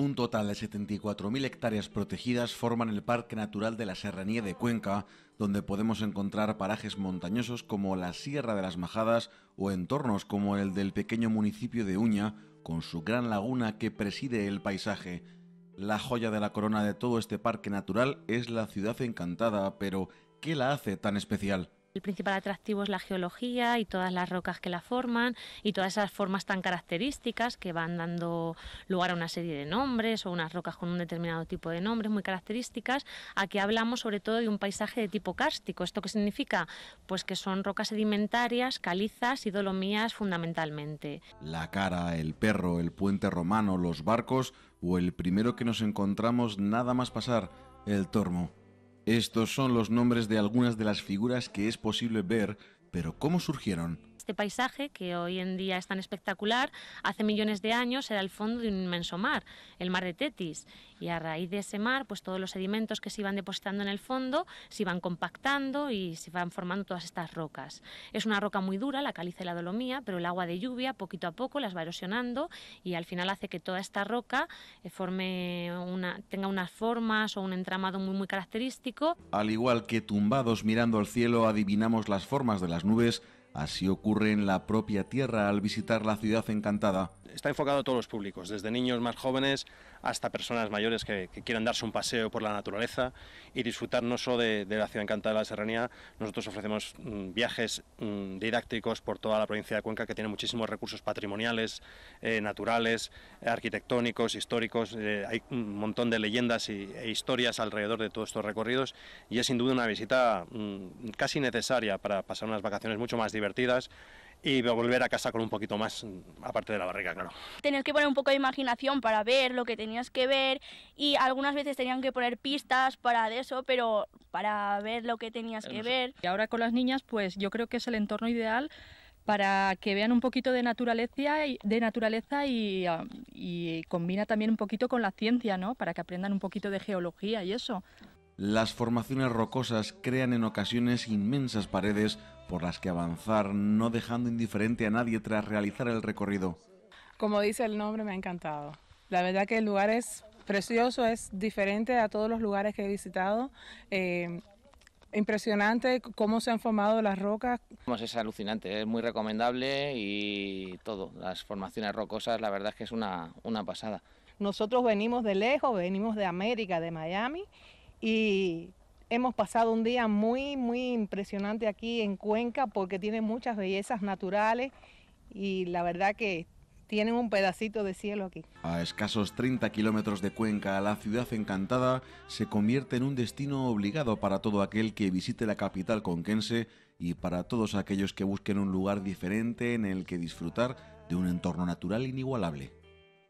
Un total de 74.000 hectáreas protegidas forman el Parque Natural de la Serranía de Cuenca, donde podemos encontrar parajes montañosos como la Sierra de las Majadas o entornos como el del pequeño municipio de Uña, con su gran laguna que preside el paisaje. La joya de la corona de todo este parque natural es la ciudad encantada, pero ¿qué la hace tan especial? El principal atractivo es la geología y todas las rocas que la forman y todas esas formas tan características que van dando lugar a una serie de nombres o unas rocas con un determinado tipo de nombres muy características. Aquí hablamos sobre todo de un paisaje de tipo kárstico. ¿Esto qué significa? Pues que son rocas sedimentarias, calizas y dolomías fundamentalmente. La cara, el perro, el puente romano, los barcos o el primero que nos encontramos nada más pasar, el tormo. Estos son los nombres de algunas de las figuras que es posible ver, pero cómo surgieron este paisaje, que hoy en día es tan espectacular, hace millones de años era el fondo de un inmenso mar, el mar de Tetis. Y a raíz de ese mar, pues todos los sedimentos que se iban depositando en el fondo se iban compactando y se iban formando todas estas rocas. Es una roca muy dura, la caliza y la dolomía, pero el agua de lluvia poquito a poco las va erosionando y al final hace que toda esta roca eh, forme una, tenga unas formas o un entramado muy, muy característico. Al igual que tumbados mirando al cielo adivinamos las formas de las nubes, Así ocurre en la propia tierra al visitar la ciudad encantada, está enfocado a todos los públicos, desde niños más jóvenes hasta personas mayores que, quieran darse un paseo por la naturaleza y disfrutar no solo de, la ciudad encantada de la Serranía, nosotros ofrecemos mm, viajes mm, didácticos por toda la provincia de Cuenca que tiene muchísimos recursos patrimoniales, eh, naturales, arquitectónicos, históricos, eh, hay un montón de leyendas y, e historias alrededor de todos estos recorridos y es sin duda una visita mm, casi necesaria para pasar unas vacaciones mucho más divertidas y volver a casa con un poquito más, aparte de la barriga, claro. Tenías que poner un poco de imaginación para ver lo que tenías que ver y algunas veces tenían que poner pistas para eso, pero para ver lo que tenías eh, que ver. Y ahora con las niñas, pues yo creo que es el entorno ideal para que vean un poquito de naturaleza y, de naturaleza y, um, y combina también un poquito con la ciencia, ¿no? Para que aprendan un poquito de geología y eso las formaciones rocosas crean en ocasiones inmensas paredes por las que avanzar, no dejando indiferente a nadie tras realizar el recorrido. Como dice el nombre, me ha encantado. La verdad que el lugar es precioso, es diferente a todos los lugares que he visitado. Eh, impresionante cómo se han formado las rocas. Es alucinante, es muy recomendable y todo. Las formaciones rocosas, la verdad es que es una, una pasada. Nosotros venimos de lejos, venimos de América, de Miami, y hemos pasado un día muy, muy impresionante aquí en Cuenca porque tiene muchas bellezas naturales y la verdad que tienen un pedacito de cielo aquí. A escasos 30 kilómetros de Cuenca, la ciudad encantada se convierte en un destino obligado para todo aquel que visite la capital conquense y para todos aquellos que busquen un lugar diferente en el que disfrutar de un entorno natural inigualable.